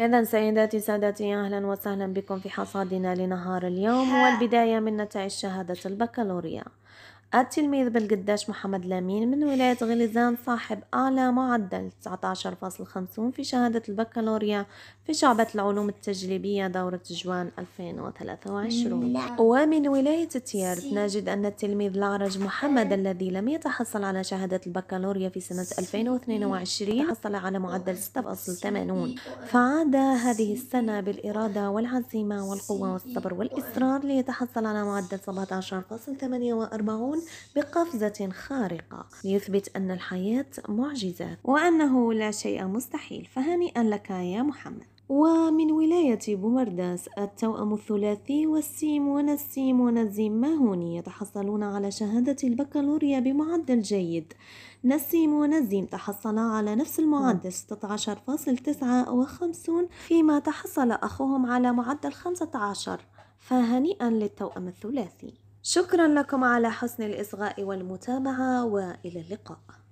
إذا سيداتي سادتي أهلا وسهلا بكم في حصادنا لنهار اليوم والبداية من نتائج شهادة البكالوريا التلميذ بالقداش محمد لامين من ولاية غليزان صاحب أعلى معدل 19.50 في شهادة البكالوريا في شعبة العلوم التجريبية دورة جوان 2023 ومن ولاية تيارت نجد أن التلميذ العرج محمد الذي لم يتحصل على شهادة البكالوريا في سنة 2022 حصل على معدل 6.80 فعاد هذه السنة بالإرادة والعزيمة والقوة والصبر والإصرار ليتحصل على معدل 17.48 بقفزة خارقة ليثبت أن الحياة معجزات وأنه لا شيء مستحيل فهنيئا لك يا محمد ومن ولاية بومرداس التوأم الثلاثي والسيم ونسيم ونزيم ماهوني يتحصلون على شهادة البكالوريا بمعدل جيد نسيم ونزيم تحصلا على نفس المعدل 16.59 فيما تحصل أخوهم على معدل 15 فهنيئا للتوأم الثلاثي شكرا لكم على حسن الإصغاء والمتابعة وإلى اللقاء